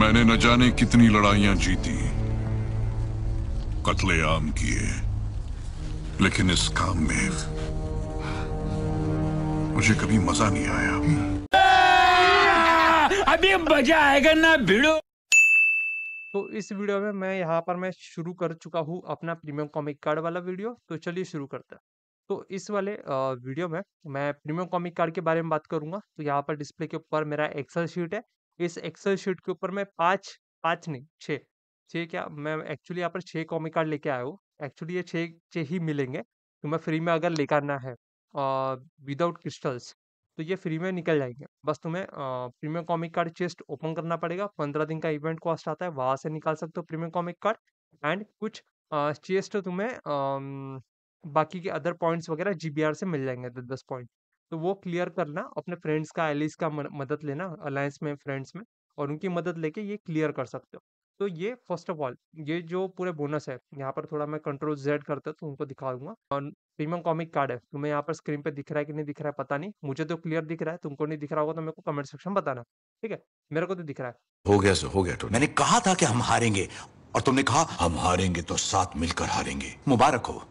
मैंने न जाने कितनी लड़ाइयां जीती आम किए लेकिन इस काम में मुझे कभी मजा नहीं आया अभी मजा आएगा ना भिड़ो तो इस वीडियो में मैं यहाँ पर मैं शुरू कर चुका हूँ अपना प्रीमियम कॉमिक कार्ड वाला वीडियो तो चलिए शुरू करते हैं तो इस वाले वीडियो में मैं प्रीमियम कॉमिक कार्ड के बारे में बात करूंगा तो यहाँ पर डिस्प्ले के ऊपर मेरा एक्सेल शीट है इस एक्सेल शीट के ऊपर मैं पाँच पाँच नहीं छः क्या मैं एक्चुअली यहाँ पर छः कॉमिक कार्ड लेके आया हूँ एक्चुअली ये छः छः ही मिलेंगे तो मैं फ्री में अगर लेकर आना है विदाउट क्रिस्टल्स तो ये फ्री में निकल जाएंगे बस तुम्हें premium comic card chest open करना पड़ेगा पंद्रह दिन का इवेंट कॉस्ट आता है वहाँ से निकाल सकते हो प्रीमियम कॉमिक कार्ड एंड कुछ चेस्ट तुम्हें आ, बाकी के अदर पॉइंट्स वगैरह जी से मिल जाएंगे दस दस पॉइंट तो वो क्लियर करना अपने फ्रेंड्स का एलिस का मदद लेना अलायंस में फ्रेंड्स में और उनकी मदद लेके ये क्लियर कर सकते हो तो ये फर्स्ट ऑफ ऑल ये जो पूरे बोनस है यहाँ पर थोड़ा मैं कंट्रोल जेड करता हूँ तो उनको दिखा दूंगा और प्रीमियम कॉमिक कार्ड है तुम्हें यहाँ पर स्क्रीन पे दिख रहा है कि नहीं दिख रहा है पता नहीं मुझे तो क्लियर दिख रहा है तुमको नहीं दिख रहा होगा तो मेरे को कमेंट सेक्शन में बताना ठीक है मेरे को तो दिख रहा है हो गया सो हो गया तो मैंने कहा था कि हम हारेंगे और तुमने कहा हम हारेंगे तो साथ मिलकर हारेंगे मुबारक हो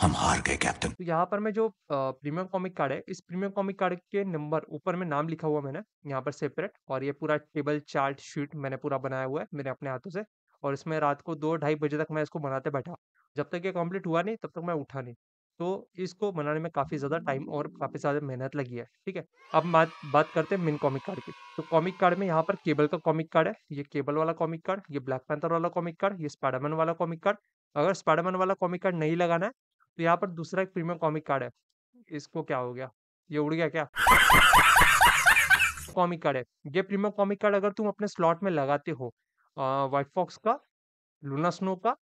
हम हार गए कैप्टन तो यहाँ पर मैं जो प्रीमियम कॉमिक कार्ड है इस प्रीमियम कॉमिक कार्ड के नंबर ऊपर में नाम लिखा हुआ मैंने यहाँ पर सेपरेट और ये पूरा टेबल चार्ट शीट मैंने पूरा बनाया हुआ है मेरे अपने हाथों से और इसमें रात को दो ढाई बजे तक मैं इसको बनाते बैठा जब तक ये कम्प्लीट हुआ नहीं तब तक मैं उठा नहीं तो इसको बनाने में काफ़ी ज़्यादा टाइम और काफ़ी ज़्यादा मेहनत लगी है ठीक है अब बात बात करते हैं मिन कॉमिक कार्ड की तो कॉमिक कार्ड में यहाँ पर केबल का कॉमिक कार्ड है ये केबल वाला कॉमिक कार्ड ये ब्लैक पैंथर वाला कॉमिक कार्ड ये स्पाइडरमैन वाला कॉमिक कार्ड अगर स्पाइडरमैन वाला कॉमिक कार्ड नहीं लगाना है तो यहाँ पर दूसरा एक प्रीमियम कॉमिक कार्ड है इसको क्या हो गया ये उड़ गया क्या कॉमिक कार्ड है ये प्रीमियम कॉमिक कार्ड अगर तुम अपने स्लॉट में लगाते हो वाइट फॉक्स का लूना स्नो का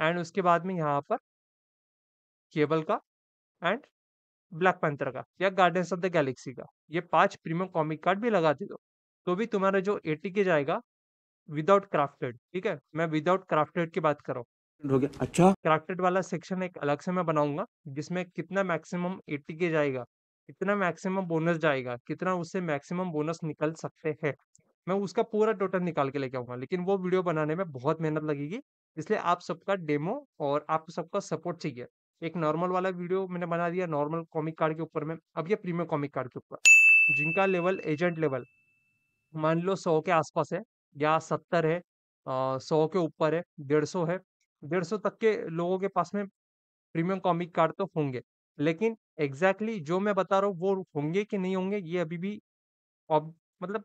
एंड उसके बाद में यहाँ पर केबल का एंड ब्लैक पैंथर का या गार्डन ऑफ द गैलेक्सी का ये पांच प्रीमियम कॉमिक कार्ड भी लगा दे दो तो भी तुम्हारा जो एटी के जाएगा विदाउट क्राफ्टेड ठीक है मैं विदाउट क्राफ्टेड की बात कर रहा हूँ हो गया अच्छा क्राफ्टेड वाला सेक्शन एक अलग से मैं बनाऊंगा जिसमें कितना मैक्सिमम 80 के जाएगा कितना मैक्सिमम बोनस जाएगा कितना उससे मैक्सिमम बोनस निकल सकते हैं मैं उसका पूरा टोटल निकाल के लेके आऊंगा लेकिन वो वीडियो बनाने में बहुत मेहनत लगेगी इसलिए आप सबका डेमो और आप सबका सपोर्ट चाहिए एक नॉर्मल वाला वीडियो मैंने बना दिया नॉर्मल कॉमिक कार्ड के ऊपर में अब ये प्रीमियम कॉमिक कार्ड के ऊपर जिनका लेवल एजेंट लेवल मान लो सौ के आसपास है या सत्तर है सौ के ऊपर है डेढ़ सौ है डेढ़ सौ तक के लोगों के पास में प्रीमियम कॉमिक कार्ड तो होंगे लेकिन एग्जैक्टली exactly जो मैं बता रहा हूँ वो होंगे कि नहीं होंगे ये अभी भी अब मतलब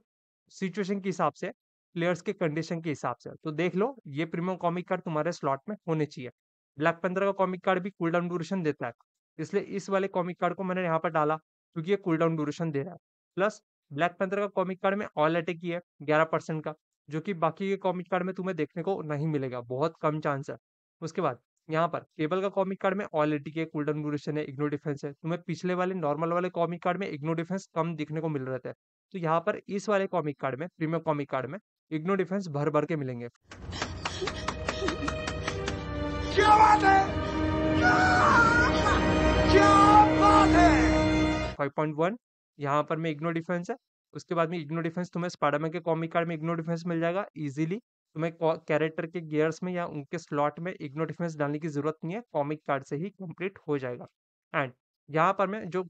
सिचुएशन के हिसाब से प्लेयर्स के कंडीशन के हिसाब से तो देख लो ये प्रीमियम कॉमिक कार्ड तुम्हारे स्लॉट में होने चाहिए ब्लैक पंद्रह का कॉमिक कार्ड भी कूल डाउन ड्यूरेशन देता है इसलिए इस वाले कॉमिक कार्ड को मैंने यहाँ पर डाला क्योंकि ये कूल डाउन ड्यूरेशन दे रहा है प्लस ब्लैक पंद्रह का कॉमिक कार्ड में ऑल अटैक ही है ग्यारह परसेंट का जो कि बाकी के कॉमिक कार्ड में तुम्हें देखने को नहीं मिलेगा बहुत कम चांस है उसके बाद यहाँ पर केबल का कॉमिक कार्ड में ऑल एटी के कूलडाउन ड्यूरेशन है इग्नो डिफेंस है तुम्हें पिछले वाले नॉर्मल वाले कॉमिक कार्ड में इग्नो डिफेंस कम दिखने को मिल रहा थे तो यहाँ पर इस वाले कॉमिक कार्ड में प्रीमियम कॉमिक कार्ड में इग्नो डिफेंस भर भर के मिलेंगे फाइव पॉइंट वन यहाँ पर में इग्नो डिफेंस है उसके बाद में इग्नो डिफेंस तुम्हें स्पाडामैन के कॉमिक कार्ड में इग्नो डिफेंस मिल जाएगा इजीली तुम्हें कैरेक्टर के गियर्स में या उनके स्लॉट में इग्नो डिफेंस डालने की जरूरत नहीं है कॉमिक कार्ड से ही कंप्लीट हो जाएगा एंड यहाँ पर मैं जो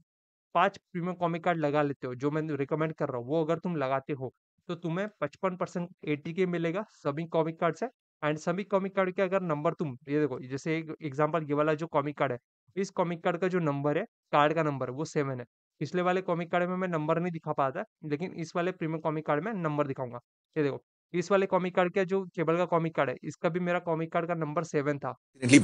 पांच प्रीमियम कॉमिक कार्ड लगा लेते हो जो मैं रिकमेंड कर रहा हूँ वो अगर तुम लगाते हो तो तुम्हें पचपन परसेंट एटी के मिलेगा सभी कॉमिक कार्ड से एंड सभी कॉमिक कार्ड के अगर नंबर तुम ये देखो जैसे एक एग्जाम्पल ये वाला जो कॉमिक कार्ड है इस कॉमिक कार्ड का जो नंबर है कार्ड का नंबर वो सेवन है पिछले वाले कॉमिक कार्ड में मैं नंबर नहीं दिखा पाया था लेकिन इस वाले प्रीमियम कॉमिक कार्ड में नंबर दिखाऊंगा ये देखो इस वाले कॉमिक कार्ड का जो केबल का कॉमिक कार्ड है इसका भी मेरा कॉमिक कार्ड का नंबर सेवन था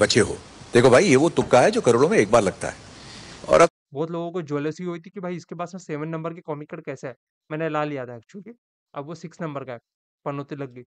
बचे हो देखो भाई ये वो तुक्का है जो करोड़ों में एक बार लगता है और अब बहुत लोगों को ज्वेलसी हुई थी कि भाई इसके पास में सेवन नंबर के कॉमिक कार्ड कैसे है मैंने ला लिया था एक्चुअली अब वो सिक्स नंबर का है पनौती लग गई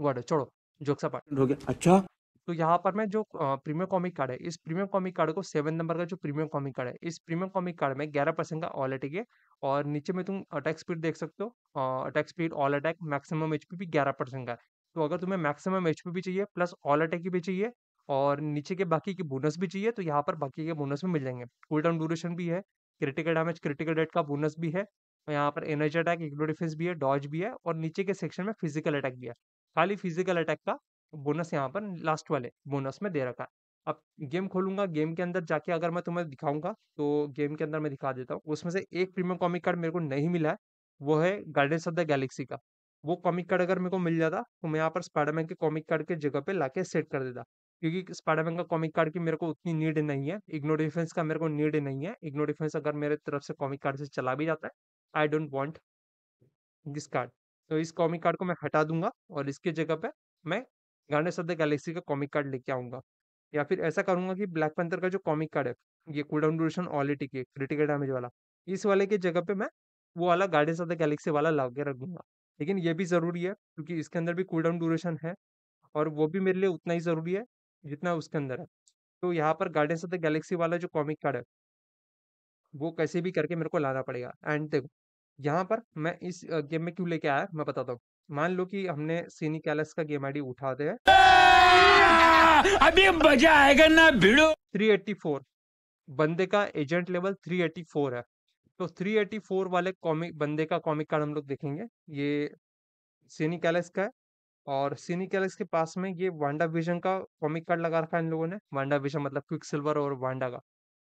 वो चलो जोक्सा पार्ट हो गया अच्छा तो यहाँ पर मैं जो प्रीमियम कॉमिक कार्ड है इस प्रीमियम कॉमिक कार्ड को सेवन नंबर का जो प्रीमियम कॉमिक कार्ड है इस प्रीमियम कॉमिक कार्ड में ग्यारह परसेंट का ऑल अटैक है और नीचे में तुम अटैक स्पीड देख सकते हो attack speed all attack maximum H भी ग्यारह परसेंट का है तो अगर तुम्हें मैक्सिमम एच भी चाहिए प्लस ऑल अटैक भी चाहिए और नीचे के बाकी के बोनस भी चाहिए तो यहाँ पर बाकी के बोनस भी मिल जाएंगे कूल डाउन ड्यूरेशन भी है क्रिटिकल डैमेज क्रिटिकल डेट का बोनस भी है यहाँ पर एनर्जी अटैक इग्नो डिफेंस भी है डॉज भी है और नीचे के सेक्शन में फिजिकल अटैक भी है खाली फिजिकल अटैक का बोनस यहाँ पर लास्ट वाले बोनस में दे रखा है अब गेम खोलूंगा गेम के अंदर जाके अगर मैं तुम्हें दिखाऊंगा तो गेम के अंदर मैं दिखा देता हूँ उसमें से एक प्रीमियम कॉमिक कार्ड मेरे को नहीं मिला है वो है गार्डन्स ऑफ द गैलेक्सी का वो कॉमिक कार्ड अगर मेरे को मिल जाता तो मैं यहाँ पर स्पाइडरमैन के कॉमिक कार्ड के जगह पे लाके सेट कर देता क्योंकि स्पाइडरमैन का कॉमिक कार्ड की मेरे को उतनी नीड नहीं है इग्नो डिफेंस का मेरे को नीड नहीं है इग्नो डिफेंस अगर मेरे तरफ से कॉमिक कार्ड से चला भी जाता है I don't want this card तो इस कॉमिक कार्ड को मैं हटा दूंगा और इसके जगह पे मैं गार्डनेस ऑफ द गैलेक्सी का कॉमिक कार्ड लेके आऊंगा या फिर ऐसा करूंगा कि ब्लैक पेंथर का जो कॉमिक कार्ड है ये डाउन ड्यूरेशन ऑलिटी के क्रिटिकल डैमेज वाला इस वाले की जगह पे मैं वो वाला गार्डन्स ऑफ द गैलेक्सी वाला ला के रख लेकिन ये भी ज़रूरी है क्योंकि इसके अंदर भी डाउन ड्यूरेशन है और वो भी मेरे लिए उतना ही ज़रूरी है जितना उसके अंदर है तो यहाँ पर गार्डन्स ऑफ द गैलेक्सी वाला जो कॉमिक कार्ड है वो कैसे भी करके मेरे को लाना पड़ेगा एंड देखो यहाँ पर मैं इस गेम में क्यों लेके आया मैं बताता हूँ मान लो कि हमने सीनी कैलस e का गेम आईडी उठा दे अभी मजा आएगा ना भिड़ो 384 बंदे का एजेंट लेवल 384 है तो 384 वाले कॉमिक बंदे का कॉमिक कार्ड हम लोग देखेंगे ये सीनी कैलस e का है और सीनी कैलस e के पास में ये वांडा विजन का कॉमिक कार्ड लगा रखा है इन लोगों ने वांडा विजन मतलब क्विक सिल्वर और वांडा का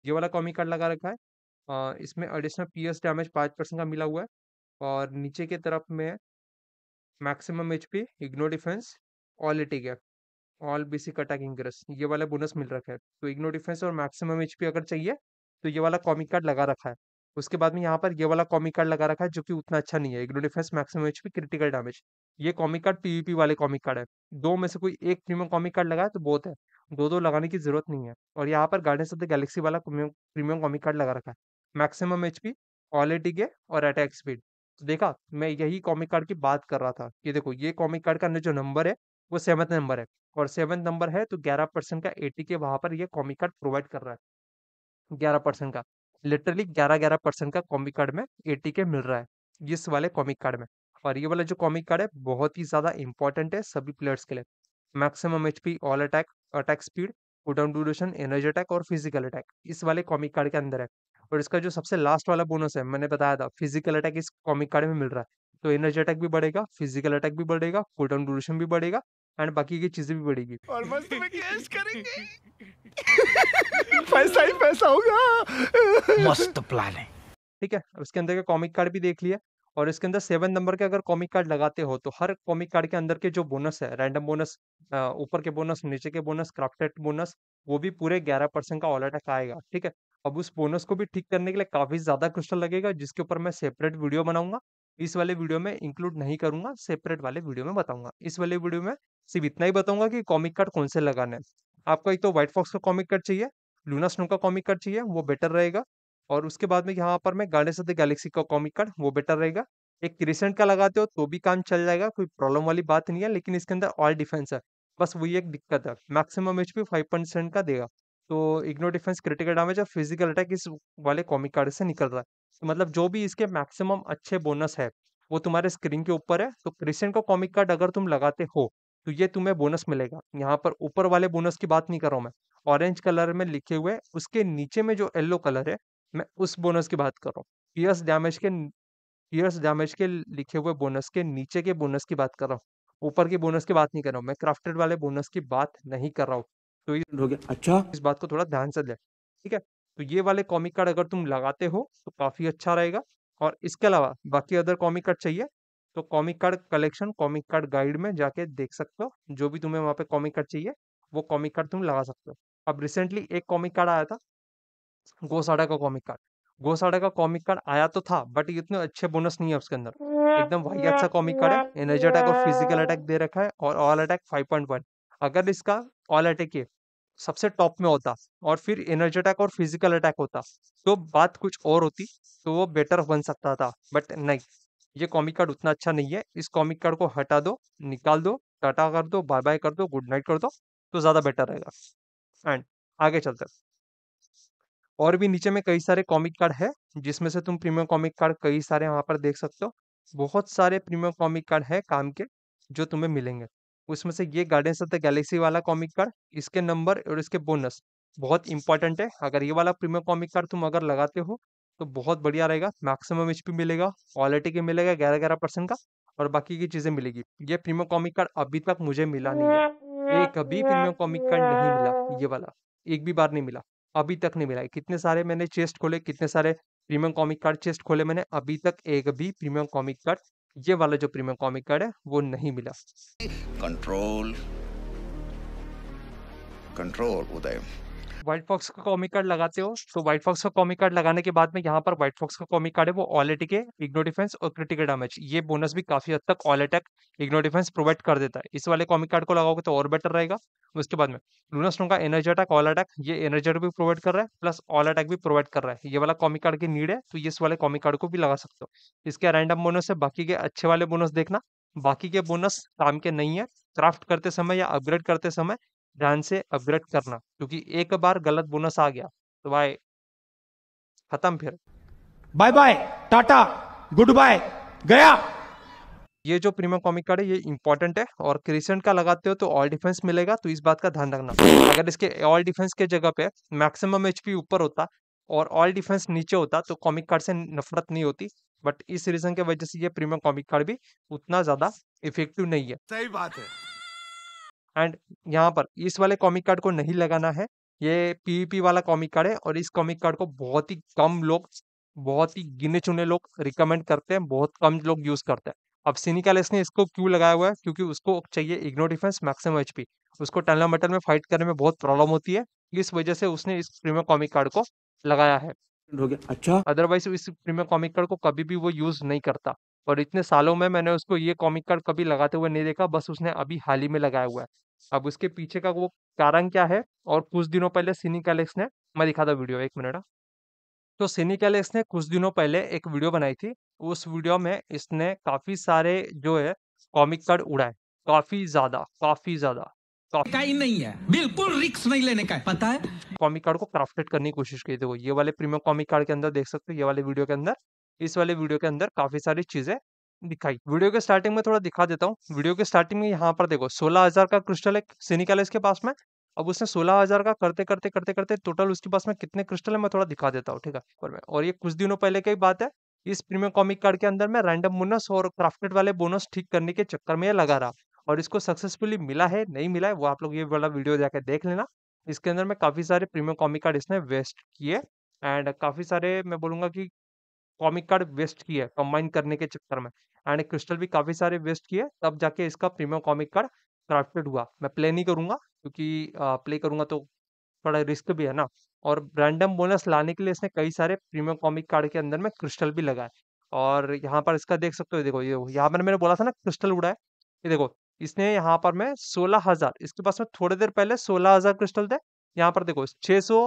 ये वाला कॉमिक कार्ड लगा रखा है इसमें एडिशनल पीएस डैमेज पाँच परसेंट का मिला हुआ है और नीचे के तरफ में maximum HP ignore defence all gap all basic attack increase ये वाला बोनस मिल रखा है तो इग्नो डिफेंस और मैक्सिमम एचपी अगर चाहिए तो ये वाला कॉमिक कार्ड लगा रखा है उसके बाद में यहाँ पर ये वाला कॉमिक कार्ड लगा रखा है जो कि उतना अच्छा नहीं है ignore defence maximum HP critical damage ये कॉमिक कार्ड पीवीपी वाले कॉमिक कार्ड है दो में से कोई एक प्रीमियम कॉमिक कार्ड लगाए तो बहुत है दो दो लगाने की जरूरत नहीं है और यहाँ पर गार्डन ऑफ द गैलेक्सी वाला प्रीमियम कॉमिक कार्ड लगा रखा है मैक्सिमम एचपी ऑल एटी और अटैक स्पीड तो देखा मैं यही कॉमिक कार्ड की बात कर रहा था ये देखो ये कॉमिक कार्ड का जो नंबर है वो सेवन्थ नंबर है और सेवन्थ नंबर है तो ग्यारह परसेंट का एटी के वहां पर ये कॉमिक कार्ड प्रोवाइड कर रहा है ग्यारह परसेंट का लिटरली ग्यारह ग्यारह परसेंट का कॉमिक कार्ड में एटी के मिल रहा है इस वाले कॉमिक कार्ड में और ये वाला जो कॉमिक कार्ड है बहुत ही ज्यादा इंपॉर्टेंट है सभी प्लेयर्स के लिए maximum HP all attack attack speed duration energy attack और फिजिकल अटैक इस वाले कॉमिक कार्ड के अंदर है और इसका जो सबसे लास्ट वाला बोनस है मैंने बताया था फिजिकल अटैक इस कॉमिक कार्ड में मिल रहा है तो एनर्जी अटैक भी बढ़ेगा फिजिकल अटैक भी बढ़ेगा कोल्डन ड्यूरेशन भी बढ़ेगा एंड बाकी की चीजें भी बढ़ेगी और पैसा ही पैसा होगा मस्त प्लान है ठीक है उसके अंदर का कॉमिक कार्ड भी देख लिया और इसके अंदर सेवन नंबर के अगर कॉमिक कार्ड लगाते हो तो हर कॉमिक कार्ड के अंदर के जो बोनस है रैंडम बोनस ऊपर के बोनस नीचे के बोनस क्राफ्टेड बोनस वो भी पूरे ग्यारह परसेंट का ऑल अटैक आएगा ठीक है अब उस बोनस को भी ठीक करने के लिए काफी ज्यादा क्रिस्टल लगेगा जिसके ऊपर मैं सेपरेट वीडियो बनाऊंगा इस वाले वीडियो में इंक्लूड नहीं करूंगा सेपरेट वाले वीडियो में बताऊंगा इस वाले वीडियो में सिर्फ इतना ही बताऊंगा कि कॉमिक कार्ड कौन से लगाने हैं आपका एक तो व्हाइट फॉक्स का कॉमिक कार्ड चाहिए लूना स्नो का कॉमिक कार्ड चाहिए वो बेटर रहेगा और उसके बाद में यहाँ पर मैं गाड़े ऑफ द गैलेक्सी का कॉमिक कार्ड वो बेटर रहेगा एक क्रिसेंट का लगाते हो तो भी काम चल जाएगा कोई प्रॉब्लम वाली बात नहीं है लेकिन इसके अंदर ऑल डिफेंस है बस वही एक दिक्कत है maximum H P five percent का देगा तो इग्नो डिफेंस क्रिटिकल डैमेज और फिजिकल अटैक इस वाले कॉमिक कार्ड से निकल रहा है तो मतलब जो भी इसके मैक्सिमम अच्छे बोनस है वो तुम्हारे स्क्रीन के ऊपर है तो क्रिश्चियन का कॉमिक कार्ड अगर तुम लगाते हो तो ये तुम्हें बोनस मिलेगा यहाँ पर ऊपर वाले बोनस की बात नहीं कर रहा हूँ मैं ऑरेंज कलर में लिखे हुए उसके नीचे में जो येल्लो कलर है मैं उस बोनस की बात कर रहा हूँ पियर्स डैमेज के पियर्स डैमेज के लिखे हुए बोनस के नीचे के बोनस की बात कर रहा हूँ ऊपर के बोनस की बात नहीं कर रहा हूँ मैं क्राफ्टेड वाले बोनस की बात नहीं कर रहा हूँ तो ये हो गया अच्छा इस बात को थोड़ा ध्यान से ले ठीक है तो ये वाले कॉमिक कार्ड अगर तुम लगाते हो तो काफ़ी अच्छा रहेगा और इसके अलावा बाकी अदर कॉमिक कार्ड चाहिए तो comic card collection comic card guide में जाके देख सकते हो जो भी तुम्हें वहाँ पे कॉमिक कार्ड चाहिए वो कॉमिक कार्ड तुम लगा सकते हो अब रिसेंटली एक कॉमिक कार्ड आया था गोसाडा का कॉमिक कार्ड गोसाडा का कॉमिक कार्ड आया तो था बट इतने अच्छे बोनस नहीं है उसके अंदर एकदम वही अच्छा कॉमिक कार्ड है एनर्जी अटैक और फिजिकल अटैक दे रखा है और ऑल अटैक फाइव अगर इसका ऑल अटैक ये सबसे टॉप में होता और फिर एनर्जी अटैक और फिजिकल अटैक होता तो बात कुछ और होती तो वो बेटर बन सकता था बट नहीं ये कॉमिक कार्ड उतना अच्छा नहीं है इस कॉमिक कार्ड को हटा दो निकाल दो टाटा कर दो बाय बाय कर दो गुड नाइट कर दो तो ज़्यादा बेटर रहेगा एंड आगे चलते और भी नीचे में कई सारे कॉमिक कार्ड है जिसमें से तुम प्रीमियम कॉमिक कार्ड कई सारे वहाँ पर देख सकते हो बहुत सारे प्रीमियम कॉमिक कार्ड है काम के जो तुम्हें मिलेंगे उसमें से ये गार्डियंस ऑफ द गैलेक्सी वाला कॉमिक कार्ड इसके नंबर और इसके बोनस बहुत इंपॉर्टेंट है अगर ये वाला प्रीमियम कॉमिक कार्ड तुम अगर लगाते हो तो बहुत बढ़िया रहेगा मैक्सिमम एच मिलेगा क्वालिटी के मिलेगा ग्यारह ग्यारह परसेंट का और बाकी की चीज़ें मिलेगी ये प्रीमियम कॉमिक कार्ड अभी तक मुझे मिला नहीं है ये कभी प्रीमियम कॉमिक कार्ड नहीं मिला ये वाला एक भी बार नहीं मिला अभी तक नहीं मिला कितने सारे मैंने चेस्ट खोले कितने सारे प्रीमियम कॉमिक कार्ड चेस्ट खोले मैंने अभी तक एक भी प्रीमियम कॉमिक कार्ड ये वाला जो प्रीमियम कॉमिक कार्ड है वो नहीं मिला कंट्रोल कंट्रोल उदय व्हाइट फॉक्स का कॉमिक कार्ड लगाते हो तो व्हाइट फॉक्स का कॉमिक कार्ड लगाने के बाद में यहाँ पर व्हाइट फॉक्स का कॉमिक कार्ड है वो ऑल एटी के इग्नो डिफेंस और क्रिटिकल डैमेज ये बोनस भी काफी हद तक all attack ignore defence provide कर देता है इस वाले कॉमिक कार्ड को लगाओगे तो और बेटर रहेगा उसके बाद में लूनस लूनास्टोन का एनर्जी अटैक ऑल अटैक ये एनर्जी भी प्रोवाइड कर रहा है प्लस ऑल अटैक भी प्रोवाइड कर रहा है ये वाला कॉमिक कार्ड की नीड है तो इस वाले कॉमिक कार्ड को भी लगा सकते हो इसके रैंडम बोनस है बाकी के अच्छे वाले बोनस देखना बाकी के बोनस काम के नहीं है क्राफ्ट करते समय या अपग्रेड करते समय ध्यान से अपग्रेड करना क्योंकि एक बार गलत बोनस आ गया तो भाई खत्म फिर बाय बाय टाटा गुड बाय गया ये जो प्रीमियम कॉमिक कार्ड है ये इंपॉर्टेंट है और क्रिसेंट का लगाते हो तो ऑल डिफेंस मिलेगा तो इस बात का ध्यान रखना अगर इसके ऑल डिफेंस के जगह पे मैक्सिमम एचपी ऊपर होता और ऑल डिफेंस नीचे होता तो कॉमिक कार्ड से नफरत नहीं होती बट इस रीजन के वजह से ये प्रीमियम कॉमिक कार्ड भी उतना ज्यादा इफेक्टिव नहीं है सही बात है एंड यहाँ पर इस वाले कॉमिक कार्ड को नहीं लगाना है ये पीवीपी वाला कॉमिक कार्ड है और इस कॉमिक कार्ड को बहुत ही कम लोग बहुत ही गिने चुने लोग रिकमेंड करते हैं बहुत कम लोग यूज करते हैं अब सिनिका ने इसको क्यों लगाया हुआ है क्योंकि उसको चाहिए इग्नो डिफेंस मैक्सिमम एचपी उसको टनला मेटल में फाइट करने में बहुत प्रॉब्लम होती है इस वजह से उसने इस प्रीमियम कॉमिक कार्ड को लगाया है हो गया अच्छा अदरवाइज इस प्रीमियम कॉमिक कार्ड को कभी भी वो यूज नहीं करता और इतने सालों में मैंने उसको ये कॉमिक कार्ड कभी लगाते हुए नहीं देखा बस उसने अभी हाल ही में लगाया हुआ है अब उसके पीछे का वो कारण क्या है और कुछ दिनों पहले सिनी कैलेक्स ने मैं दिखा था वीडियो एक मिनट हाँ। तो सिनी कैलेक्स ने कुछ दिनों पहले एक वीडियो बनाई थी उस वीडियो में इसने काफी सारे जो है कॉमिक कार्ड उड़ाए काफी ज्यादा काफी ज्यादा नहीं है बिल्कुल रिक्स नहीं लेने का है पता है कॉमिक कार्ड को क्राफ्टेड करने की कोशिश की थी वो ये वाले प्रीमियम कॉमिक कार्ड के अंदर देख सकते हो ये वाले वीडियो के अंदर इस वाले वीडियो के अंदर काफ़ी सारी चीज़ें दिखाई वीडियो के स्टार्टिंग में थोड़ा दिखा देता हूँ वीडियो के स्टार्टिंग में यहाँ पर देखो सोलह हजार का क्रिस्टल है सिनिकैलिस के पास में अब उसने सोलह हजार का करते करते करते करते टोटल उसके पास में कितने क्रिस्टल है मैं थोड़ा दिखा देता हूँ ठीक है और, और ये कुछ दिनों पहले की बात है इस प्रीमियम कॉमिक कार्ड के अंदर में रैंडम बोनस और क्राफ्टेड वाले बोनस ठीक करने के चक्कर में ये लगा रहा और इसको सक्सेसफुली मिला है नहीं मिला है वो आप लोग ये वाला वीडियो जाके देख लेना इसके अंदर में काफ़ी सारे प्रीमियम कॉमिक कार्ड इसने वेस्ट किए एंड काफ़ी सारे मैं बोलूंगा कि कॉमिक कार्ड वेस्ट की है कंबाइन करने के चक्कर में एंड क्रिस्टल भी काफ़ी सारे वेस्ट किए तब जाके इसका प्रीमियम कॉमिक कार्ड क्राफ्टेड हुआ मैं प्ले नहीं करूंगा क्योंकि प्ले करूंगा तो थोड़ा रिस्क भी है ना और रैंडम बोनस लाने के लिए इसने कई सारे प्रीमियम कॉमिक कार्ड के अंदर में क्रिस्टल भी लगाए और यहाँ पर इसका देख सकते हो देखो ये यहाँ पर मैंने बोला था ना क्रिस्टल उड़ा है ये देखो इसने यहाँ पर मैं सोलह हजार इसके पास में थोड़ी देर पहले सोलह हजार क्रिस्टल थे यहाँ पर देखो छः सौ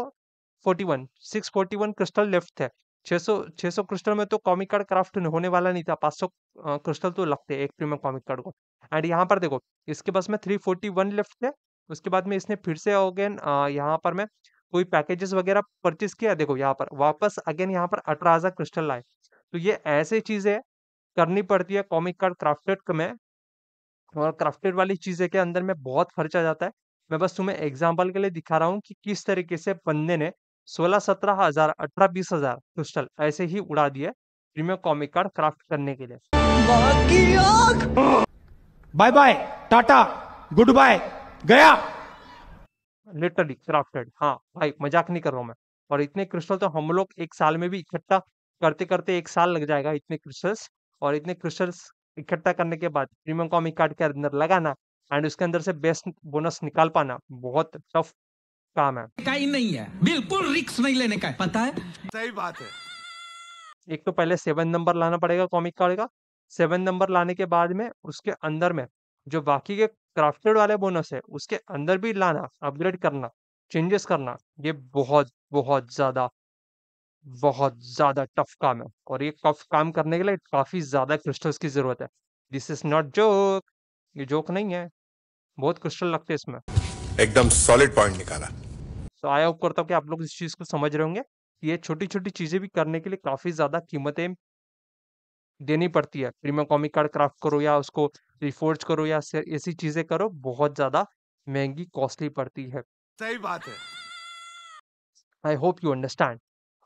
forty one six forty one crystal left है छे सौ क्रिस्टल में तो कॉमिक कार्ड क्राफ्ट होने वाला नहीं था पांच सौ क्रिस्टल तो लगते एक प्रीमियम कॉमिक कार्ड को एंड यहाँ पर देखो इसके पास में थ्री फोर्टी वन लेफ्ट है उसके बाद में इसने फिर से अगेन यहाँ पर मैं कोई पैकेजेस वगैरह परचेज किया देखो यहाँ पर वापस अगेन यहाँ पर अठारह हजार क्रिस्टल लाए तो ये ऐसे चीजें करनी पड़ती है कॉमिक कार्ड क्राफ्टेड में और क्राफ्टेड वाली चीजें के अंदर में बहुत खर्चा जाता है मैं बस तुम्हें एग्जाम्पल के लिए दिखा रहा हूँ कि किस तरीके से बंदे ने सोलह सत्रह हजार अठारह बीस हजार क्रिस्टल ऐसे ही उड़ा दिए प्रीमियम कॉमिक कार्ड क्राफ्ट करने के लिए बाय बाय टाटा गुड बाय गया लिटरली क्राफ्टेड हाँ भाई मजाक नहीं कर रहा हूँ मैं और इतने क्रिस्टल तो हम लोग एक साल में भी इकट्ठा करते करते एक साल लग जाएगा इतने क्रिस्टल्स और इतने क्रिस्टल्स इकट्ठा करने के बाद प्रीमियम कॉमिक कार्ड के अंदर लगाना एंड उसके अंदर से बेस्ट बोनस निकाल पाना बहुत टफ काम है ही नहीं है बिल्कुल रिक्स नहीं लेने का है पता है सही बात है एक तो पहले सेवन नंबर लाना पड़ेगा कॉमिक कार्ड का सेवन नंबर लाने के बाद में उसके अंदर में जो बाकी के क्राफ्टेड वाले बोनस है उसके अंदर भी लाना अपग्रेड करना चेंजेस करना ये बहुत बहुत ज़्यादा बहुत ज़्यादा टफ काम है और ये टफ काम करने के लिए काफ़ी ज़्यादा क्रिस्टल्स की ज़रूरत है दिस इज़ नॉट जोक ये जोक नहीं है बहुत क्रिस्टल लगते हैं इसमें एकदम सॉलिड पॉइंट निकाला तो आई होप करता हूँ कि आप लोग इस चीज़ को समझ रहे होंगे ये छोटी छोटी चीज़ें भी करने के लिए काफ़ी ज़्यादा कीमतें देनी पड़ती है प्रीमियम कॉमिक कार्ड क्राफ्ट करो या उसको रिफोर्ज करो या ऐसी चीज़ें करो बहुत ज़्यादा महंगी कॉस्टली पड़ती है सही बात है I hope you understand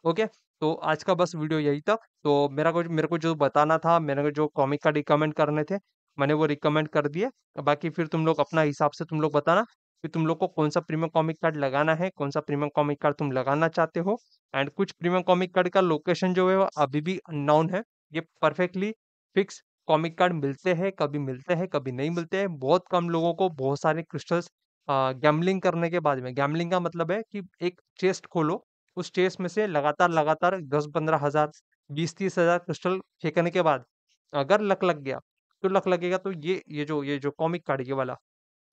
okay तो आज का बस वीडियो यही था तो मेरा को मेरे को जो बताना था मेरे को जो कॉमिक कार्ड रिकमेंड करने थे मैंने वो रिकमेंड कर दिए बाकी फिर तुम लोग अपना हिसाब से तुम लोग बताना कि तुम लोग को कौन सा प्रीमियम कॉमिक कार्ड लगाना है कौन सा प्रीमियम कॉमिक कार्ड तुम लगाना चाहते हो एंड कुछ प्रीमियम कॉमिक कार्ड का लोकेशन जो है वो अभी भी अननाउन है ये परफेक्टली फिक्स कॉमिक कार्ड मिलते हैं कभी मिलते हैं कभी नहीं मिलते हैं बहुत कम लोगों को बहुत सारे क्रिस्टल्स गैमलिंग करने के बाद में गैमलिंग का मतलब है कि एक चेस्ट खोलो उस चेस्ट में से लगातार लगातार दस पंद्रह हज़ार बीस तीस हज़ार क्रिस्टल फेंकने के बाद अगर लक लग गया तो लक लगेगा तो ये ये जो ये जो कॉमिक कार्ड ये वाला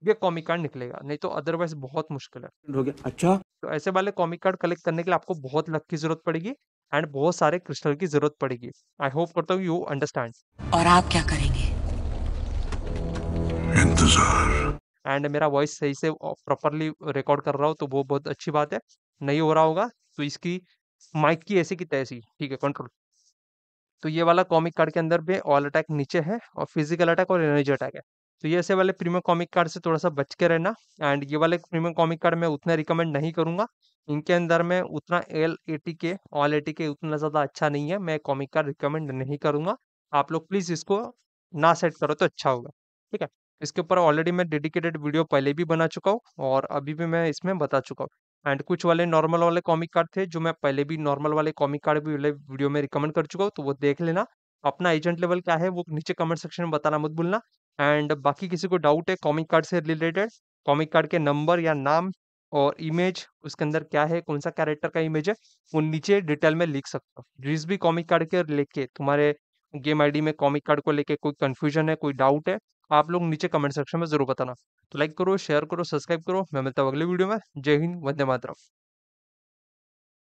ये कॉमिक कार्ड निकलेगा नहीं तो अदरवाइज बहुत मुश्किल है हो गया अच्छा तो ऐसे वाले कॉमिक कार्ड कलेक्ट करने के लिए आपको बहुत लक की जरूरत पड़ेगी एंड बहुत सारे क्रिस्टल की जरूरत पड़ेगी आई होप करता हूँ यू अंडरस्टैंड और आप क्या करेंगे इंतजार एंड मेरा वॉइस सही से प्रॉपरली रिकॉर्ड कर रहा हूँ तो वो बहुत अच्छी बात है नहीं हो रहा होगा तो इसकी माइक की ऐसी की तैसी ठीक है कंट्रोल तो ये वाला कॉमिक कार्ड के अंदर भी ऑल अटैक नीचे है और फिजिकल अटैक और एनर्जी अटैक है तो ये ऐसे वाले प्रीमियम कॉमिक कार्ड से थोड़ा सा बच के रहना एंड ये वाले प्रीमियम कॉमिक कार्ड मैं उतना रिकमेंड नहीं करूँगा इनके अंदर में उतना एल एटी के ऑल एटी के उतना ज़्यादा अच्छा नहीं है मैं कॉमिक कार्ड रिकमेंड नहीं करूँगा आप लोग प्लीज़ इसको ना सेट करो तो अच्छा होगा ठीक है इसके ऊपर ऑलरेडी मैं डेडिकेटेड वीडियो पहले भी बना चुका हूँ और अभी भी मैं इसमें बता चुका हूँ एंड कुछ वाले नॉर्मल वाले कॉमिक कार्ड थे जो मैं पहले भी नॉर्मल वाले कॉमिक कार्ड भी वीडियो में रिकमेंड कर चुका हूँ तो वो देख लेना अपना एजेंट लेवल क्या है वो नीचे कमेंट सेक्शन में बताना मत भूलना एंड बाकी किसी को डाउट है कॉमिक कार्ड से रिलेटेड कॉमिक कार्ड के नंबर या नाम और इमेज उसके अंदर क्या है कौन सा कैरेक्टर का इमेज है वो नीचे डिटेल में लिख सकते हो जिस भी कॉमिक कार्ड के लेके तुम्हारे गेम आईडी में कॉमिक कार्ड को लेके कोई कंफ्यूजन है कोई डाउट है आप लोग नीचे कमेंट सेक्शन में जरूर बताना तो लाइक करो शेयर करो सब्सक्राइब करो मैं मिलता हूँ अगले वीडियो में जय हिंद वंदे मातरम